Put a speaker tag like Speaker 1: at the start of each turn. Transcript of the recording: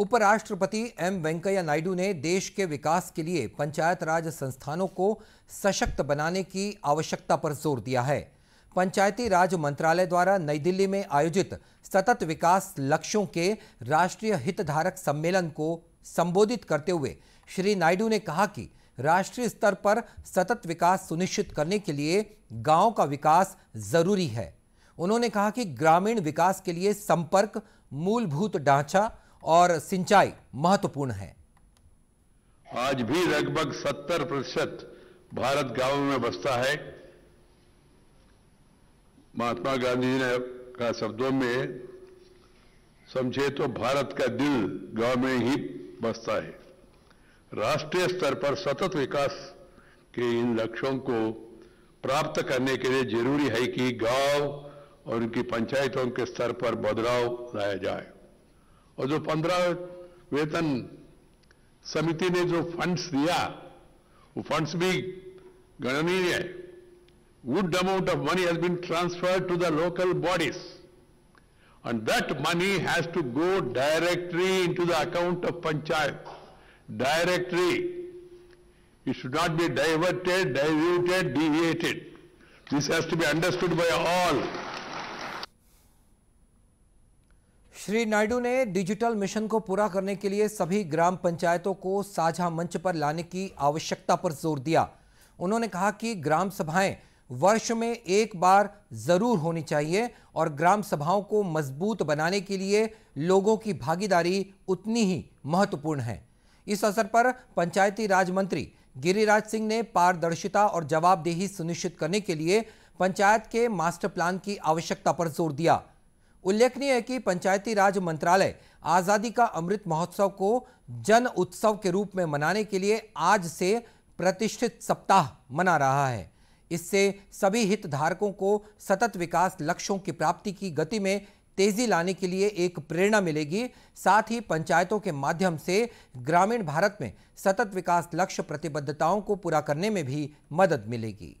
Speaker 1: उपराष्ट्रपति एम वेंकैया नायडू ने देश के विकास के लिए पंचायत राज संस्थानों को सशक्त बनाने की आवश्यकता पर जोर दिया है पंचायती राज मंत्रालय द्वारा नई दिल्ली में आयोजित सतत विकास लक्ष्यों के राष्ट्रीय हितधारक सम्मेलन को संबोधित करते हुए श्री नायडू ने कहा कि राष्ट्रीय स्तर पर सतत विकास सुनिश्चित करने के लिए गांव का विकास जरूरी है उन्होंने कहा कि ग्रामीण विकास के लिए संपर्क मूलभूत ढांचा और सिंचाई महत्वपूर्ण है
Speaker 2: आज भी लगभग 70 प्रतिशत भारत गांवों में बसता है महात्मा गांधी ने का शब्दों में समझे तो भारत का दिल गांव में ही बसता है राष्ट्रीय स्तर पर सतत विकास के इन लक्ष्यों को प्राप्त करने के लिए जरूरी है कि गांव और उनकी पंचायतों के स्तर पर बदलाव लाया जाए और जो पंद्रह वेतन समिति ने जो फंड्स दिया वो फंड्स भी गणनीय है good amount of money has been transferred to the local bodies and that money has to go directly into the account of panchayat directly it should not be diverted diluted deviated this has to be understood by all
Speaker 1: Shri Naidu ने digital mission को पूरा करने के लिए सभी ग्राम पंचायतों को साझा मंच पर लाने की आवश्यकता पर जोर दिया उन्होंने कहा कि ग्राम सभाएं वर्ष में एक बार जरूर होनी चाहिए और ग्राम सभाओं को मजबूत बनाने के लिए लोगों की भागीदारी उतनी ही महत्वपूर्ण है इस अवसर पर पंचायती राज मंत्री गिरिराज सिंह ने पारदर्शिता और जवाबदेही सुनिश्चित करने के लिए पंचायत के मास्टर प्लान की आवश्यकता पर जोर दिया उल्लेखनीय है कि पंचायती राज मंत्रालय आज़ादी का अमृत महोत्सव को जन उत्सव के रूप में मनाने के लिए आज से प्रतिष्ठित सप्ताह मना रहा है इससे सभी हितधारकों को सतत विकास लक्ष्यों की प्राप्ति की गति में तेजी लाने के लिए एक प्रेरणा मिलेगी साथ ही पंचायतों के माध्यम से ग्रामीण भारत में सतत विकास लक्ष्य प्रतिबद्धताओं को पूरा करने में भी मदद मिलेगी